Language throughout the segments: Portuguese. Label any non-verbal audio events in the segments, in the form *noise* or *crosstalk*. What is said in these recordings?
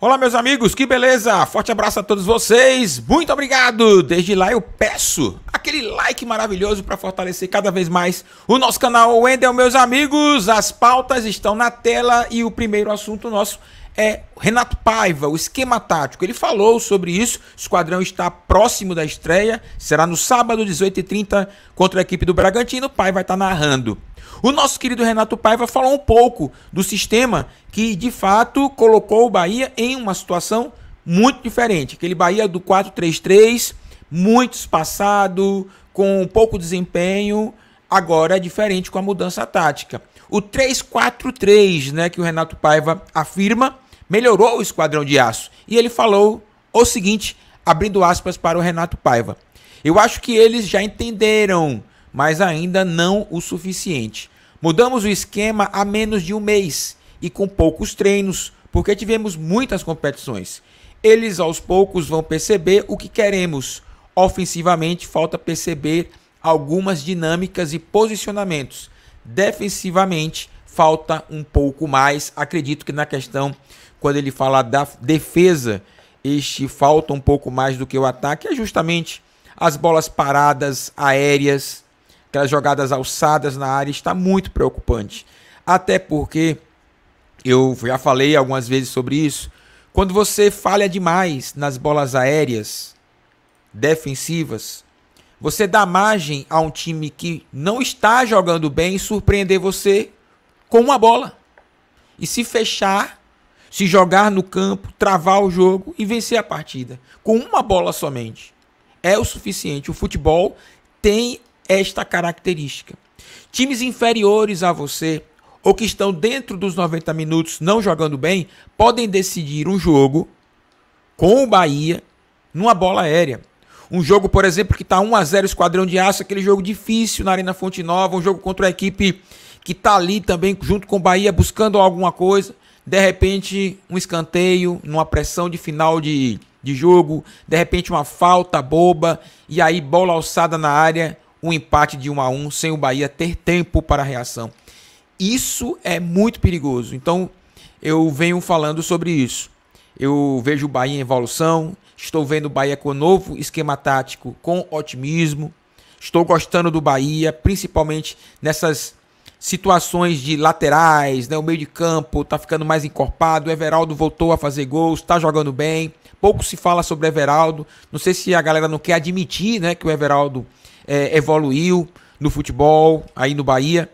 Olá, meus amigos, que beleza! Forte abraço a todos vocês, muito obrigado! Desde lá eu peço aquele like maravilhoso para fortalecer cada vez mais o nosso canal Wendel, meus amigos. As pautas estão na tela e o primeiro assunto nosso é, Renato Paiva, o esquema tático. Ele falou sobre isso. O esquadrão está próximo da estreia. Será no sábado, 18h30, contra a equipe do Bragantino. O pai vai estar tá narrando. O nosso querido Renato Paiva falou um pouco do sistema que, de fato, colocou o Bahia em uma situação muito diferente. Aquele Bahia do 4-3-3, muito espaçado, com pouco desempenho. Agora é diferente com a mudança tática. O 3-4-3, né, que o Renato Paiva afirma, melhorou o Esquadrão de Aço. E ele falou o seguinte, abrindo aspas para o Renato Paiva: Eu acho que eles já entenderam, mas ainda não o suficiente. Mudamos o esquema há menos de um mês e com poucos treinos, porque tivemos muitas competições. Eles aos poucos vão perceber o que queremos. Ofensivamente, falta perceber algumas dinâmicas e posicionamentos. Defensivamente, falta um pouco mais, acredito que na questão quando ele fala da defesa, este falta um pouco mais do que o ataque, é justamente as bolas paradas, aéreas, aquelas jogadas alçadas na área, está muito preocupante. Até porque, eu já falei algumas vezes sobre isso, quando você falha demais nas bolas aéreas defensivas, você dá margem a um time que não está jogando bem surpreender você com uma bola. E se fechar se jogar no campo, travar o jogo e vencer a partida. Com uma bola somente. É o suficiente. O futebol tem esta característica. Times inferiores a você ou que estão dentro dos 90 minutos não jogando bem podem decidir um jogo com o Bahia numa bola aérea. Um jogo, por exemplo, que está 1 a 0 Esquadrão de Aço, aquele jogo difícil na Arena Fonte Nova, um jogo contra a equipe que está ali também junto com o Bahia buscando alguma coisa de repente um escanteio, numa pressão de final de, de jogo, de repente uma falta boba, e aí bola alçada na área, um empate de 1 a 1 sem o Bahia ter tempo para a reação. Isso é muito perigoso. Então, eu venho falando sobre isso. Eu vejo o Bahia em evolução, estou vendo o Bahia com novo esquema tático, com otimismo. Estou gostando do Bahia, principalmente nessas situações de laterais, né? O meio de campo tá ficando mais encorpado. O Everaldo voltou a fazer gols, tá jogando bem. Pouco se fala sobre Everaldo. Não sei se a galera não quer admitir, né, que o Everaldo é, evoluiu no futebol aí no Bahia.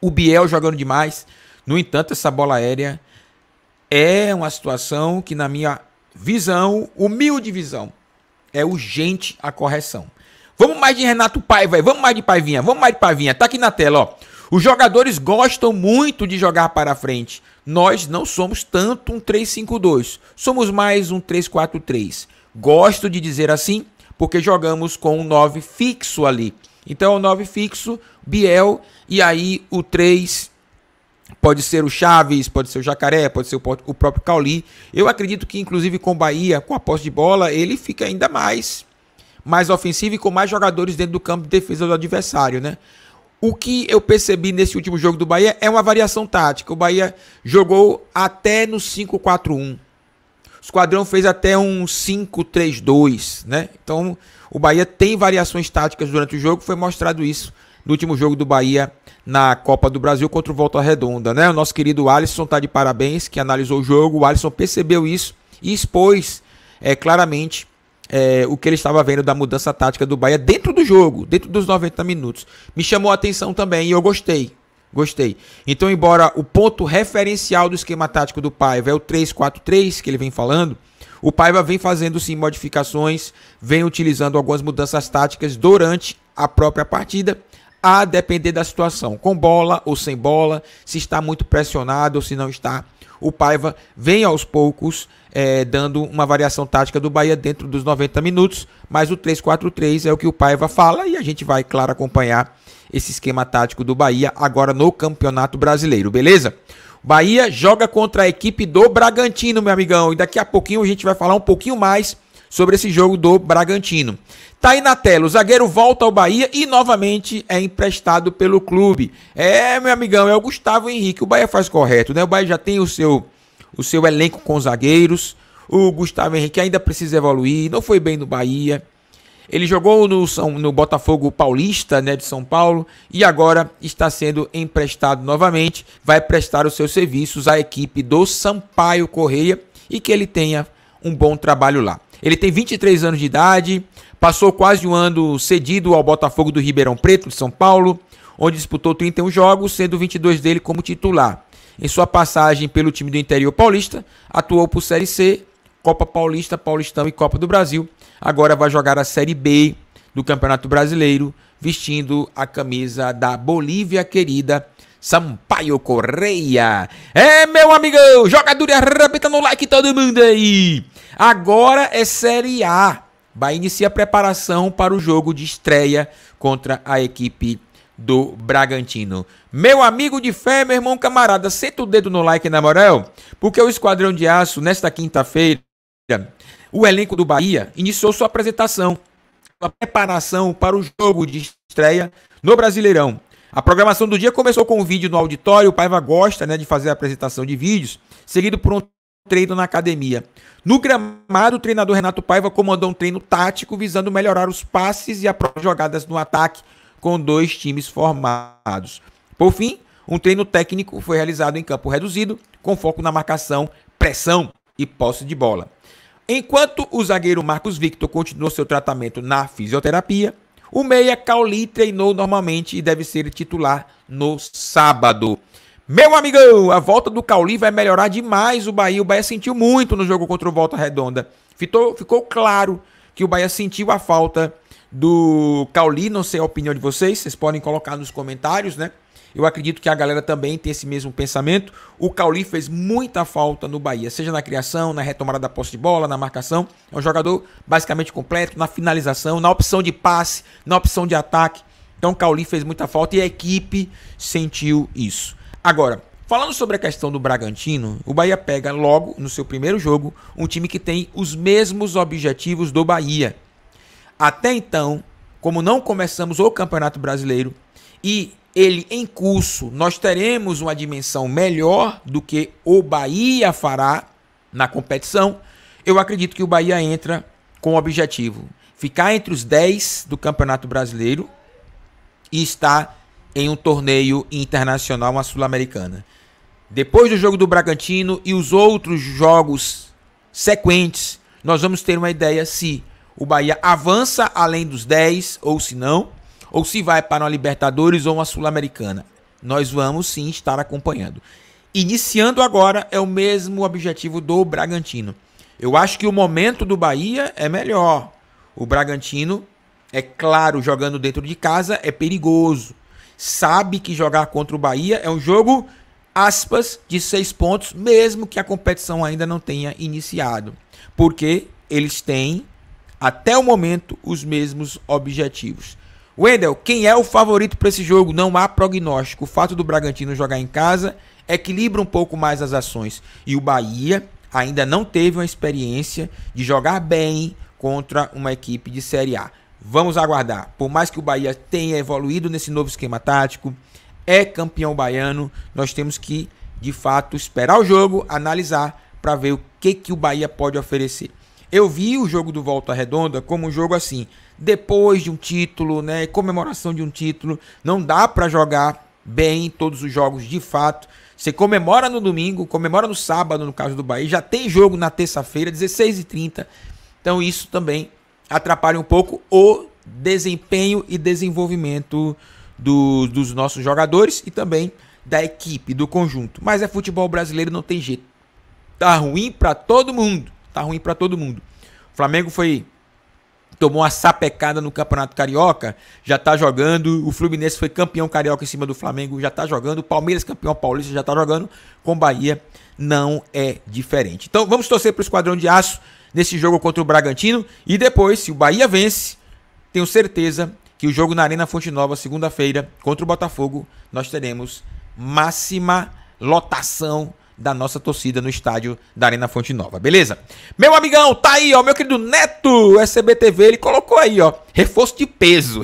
O Biel jogando demais. No entanto, essa bola aérea é uma situação que na minha visão, humilde visão, é urgente a correção. Vamos mais de Renato Paiva, vamos mais de Paivinha, vamos mais de Paivinha. Tá aqui na tela, ó. Os jogadores gostam muito de jogar para frente. Nós não somos tanto um 3-5-2, somos mais um 3-4-3. Gosto de dizer assim porque jogamos com um 9 fixo ali. Então, o 9 fixo, Biel, e aí o 3 pode ser o Chaves, pode ser o Jacaré, pode ser o, o próprio Cauli. Eu acredito que, inclusive, com o Bahia, com a posse de bola, ele fica ainda mais mais ofensivo e com mais jogadores dentro do campo de defesa do adversário, né? O que eu percebi nesse último jogo do Bahia é uma variação tática. O Bahia jogou até no 5-4-1. O Esquadrão fez até um 5-3-2, né? Então, o Bahia tem variações táticas durante o jogo, foi mostrado isso no último jogo do Bahia na Copa do Brasil contra o Volta Redonda, né? O nosso querido Alisson tá de parabéns, que analisou o jogo, o Alisson percebeu isso e expôs é, claramente é, o que ele estava vendo da mudança tática do Bahia dentro do jogo, dentro dos 90 minutos. Me chamou a atenção também e eu gostei. Gostei. Então, embora o ponto referencial do esquema tático do Paiva é o 3-4-3 que ele vem falando, o Paiva vem fazendo sim modificações, vem utilizando algumas mudanças táticas durante a própria partida, a depender da situação, com bola ou sem bola, se está muito pressionado ou se não está. O Paiva vem aos poucos é, dando uma variação tática do Bahia dentro dos 90 minutos, mas o 3-4-3 é o que o Paiva fala e a gente vai, claro, acompanhar esse esquema tático do Bahia agora no Campeonato Brasileiro, beleza? Bahia joga contra a equipe do Bragantino, meu amigão, e daqui a pouquinho a gente vai falar um pouquinho mais sobre esse jogo do Bragantino. Tá aí na tela, o zagueiro volta ao Bahia e novamente é emprestado pelo clube. É, meu amigão, é o Gustavo Henrique. O Bahia faz correto, né? O Bahia já tem o seu o seu elenco com zagueiros. O Gustavo Henrique ainda precisa evoluir, não foi bem no Bahia. Ele jogou no, São, no Botafogo Paulista, né, de São Paulo, e agora está sendo emprestado novamente. Vai prestar os seus serviços à equipe do Sampaio Correia e que ele tenha um bom trabalho lá. Ele tem 23 anos de idade, passou quase um ano cedido ao Botafogo do Ribeirão Preto, de São Paulo, onde disputou 31 jogos, sendo 22 dele como titular. Em sua passagem pelo time do interior paulista, atuou por Série C, Copa Paulista, Paulistão e Copa do Brasil. Agora vai jogar a Série B do Campeonato Brasileiro, vestindo a camisa da Bolívia querida, Sampaio Correia. É, meu amigão, jogador arrebenta no like todo mundo aí. Agora é Série A. vai iniciar a preparação para o jogo de estreia contra a equipe do Bragantino. Meu amigo de fé, meu irmão camarada, senta o dedo no like na moral, porque o Esquadrão de Aço, nesta quinta-feira, o elenco do Bahia iniciou sua apresentação, sua preparação para o jogo de estreia no Brasileirão. A programação do dia começou com um vídeo no auditório, o Paiva gosta né, de fazer a apresentação de vídeos, seguido por um treino na academia. No gramado, o treinador Renato Paiva comandou um treino tático visando melhorar os passes e as jogadas no ataque com dois times formados. Por fim, um treino técnico foi realizado em campo reduzido, com foco na marcação, pressão e posse de bola. Enquanto o zagueiro Marcos Victor continuou seu tratamento na fisioterapia, o meia Cauli treinou normalmente e deve ser titular no sábado. Meu amigão, a volta do Cauli vai melhorar demais o Bahia. O Bahia sentiu muito no jogo contra o Volta Redonda. Ficou, ficou claro que o Bahia sentiu a falta do Cauli, não sei a opinião de vocês, vocês podem colocar nos comentários, né? Eu acredito que a galera também tem esse mesmo pensamento. O Cauli fez muita falta no Bahia, seja na criação, na retomada da posse de bola, na marcação. É um jogador basicamente completo, na finalização, na opção de passe, na opção de ataque. Então o Cauli fez muita falta e a equipe sentiu isso. Agora, falando sobre a questão do Bragantino, o Bahia pega logo no seu primeiro jogo um time que tem os mesmos objetivos do Bahia até então, como não começamos o Campeonato Brasileiro e ele em curso, nós teremos uma dimensão melhor do que o Bahia fará na competição. Eu acredito que o Bahia entra com o objetivo ficar entre os 10 do Campeonato Brasileiro e estar em um torneio internacional, uma sul-americana. Depois do jogo do Bragantino e os outros jogos sequentes, nós vamos ter uma ideia se o Bahia avança além dos 10, ou se não, ou se vai para uma Libertadores ou uma Sul-Americana. Nós vamos sim estar acompanhando. Iniciando agora é o mesmo objetivo do Bragantino. Eu acho que o momento do Bahia é melhor. O Bragantino, é claro, jogando dentro de casa é perigoso. Sabe que jogar contra o Bahia é um jogo, aspas, de seis pontos, mesmo que a competição ainda não tenha iniciado. Porque eles têm até o momento, os mesmos objetivos. Wendel, quem é o favorito para esse jogo? Não há prognóstico. O fato do Bragantino jogar em casa equilibra um pouco mais as ações. E o Bahia ainda não teve uma experiência de jogar bem contra uma equipe de Série A. Vamos aguardar. Por mais que o Bahia tenha evoluído nesse novo esquema tático, é campeão baiano, nós temos que, de fato, esperar o jogo, analisar para ver o que, que o Bahia pode oferecer. Eu vi o jogo do Volta Redonda como um jogo assim, depois de um título, né, comemoração de um título, não dá para jogar bem todos os jogos de fato. Você comemora no domingo, comemora no sábado, no caso do Bahia, já tem jogo na terça-feira, 16h30. Então isso também atrapalha um pouco o desempenho e desenvolvimento do, dos nossos jogadores e também da equipe, do conjunto. Mas é futebol brasileiro, não tem jeito. Tá ruim para todo mundo. Tá ruim para todo mundo. O Flamengo foi tomou uma sapecada no Campeonato Carioca, já tá jogando, o Fluminense foi campeão carioca em cima do Flamengo, já tá jogando, o Palmeiras campeão paulista já tá jogando, com Bahia não é diferente. Então vamos torcer para o Esquadrão de Aço nesse jogo contra o Bragantino e depois, se o Bahia vence, tenho certeza que o jogo na Arena Fonte Nova, segunda-feira, contra o Botafogo, nós teremos máxima lotação da nossa torcida no estádio da Arena Fonte Nova, beleza? Meu amigão, tá aí, ó, meu querido Neto, SBTV, ele colocou aí, ó, reforço de peso.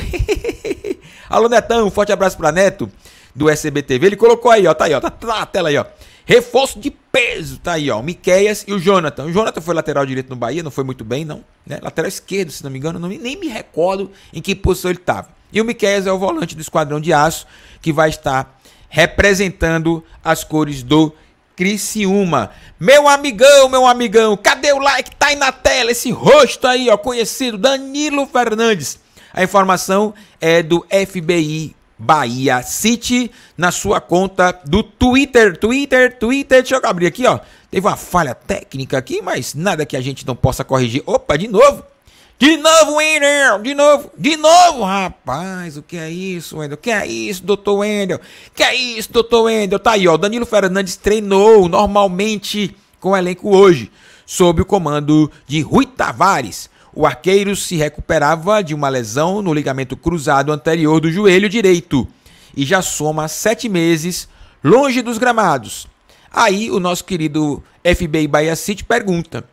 *laughs* Alô, Netão, um forte abraço pra Neto, do SBTV, ele colocou aí, ó, tá aí, ó, tá, tá na tela aí, ó, reforço de peso, tá aí, ó, o Miqueias e o Jonathan. O Jonathan foi lateral direito no Bahia, não foi muito bem, não, né? Lateral esquerdo, se não me engano, não, nem me recordo em que posição ele tava. E o Miqueias é o volante do Esquadrão de Aço, que vai estar representando as cores do Criciúma. Meu amigão, meu amigão, cadê o like? Tá aí na tela esse rosto aí, ó, conhecido, Danilo Fernandes. A informação é do FBI Bahia City na sua conta do Twitter, Twitter, Twitter. Deixa eu abrir aqui, ó. Teve uma falha técnica aqui, mas nada que a gente não possa corrigir. Opa, de novo. De novo, Wendel! De novo! De novo, rapaz! O que é isso, Wendel? O que é isso, doutor Wendel? O que é isso, doutor Wendel? Tá aí, ó. Danilo Fernandes treinou normalmente com o elenco hoje, sob o comando de Rui Tavares. O arqueiro se recuperava de uma lesão no ligamento cruzado anterior do joelho direito e já soma sete meses longe dos gramados. Aí o nosso querido FBI Bahia City pergunta: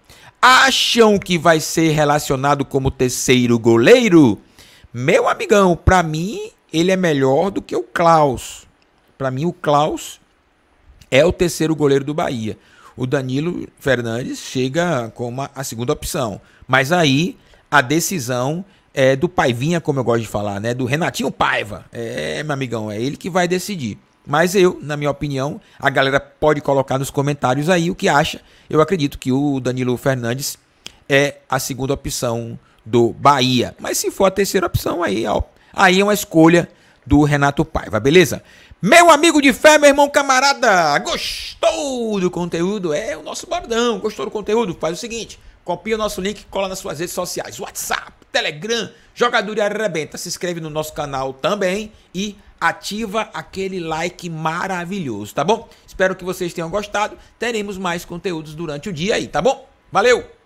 acham que vai ser relacionado como terceiro goleiro, meu amigão, para mim ele é melhor do que o Klaus. Para mim o Klaus é o terceiro goleiro do Bahia. O Danilo Fernandes chega como a segunda opção. Mas aí a decisão é do Paivinha, como eu gosto de falar, né? Do Renatinho Paiva. É, meu amigão, é ele que vai decidir. Mas eu, na minha opinião, a galera pode colocar nos comentários aí o que acha. Eu acredito que o Danilo Fernandes é a segunda opção do Bahia. Mas se for a terceira opção, aí, ó, aí é uma escolha do Renato Paiva, beleza? Meu amigo de fé, meu irmão camarada, gostou do conteúdo? É o nosso bordão, gostou do conteúdo? Faz o seguinte, copia o nosso link, cola nas suas redes sociais, WhatsApp, Telegram, Jogador e Arrebenta, se inscreve no nosso canal também e ativa aquele like maravilhoso, tá bom? Espero que vocês tenham gostado. Teremos mais conteúdos durante o dia aí, tá bom? Valeu!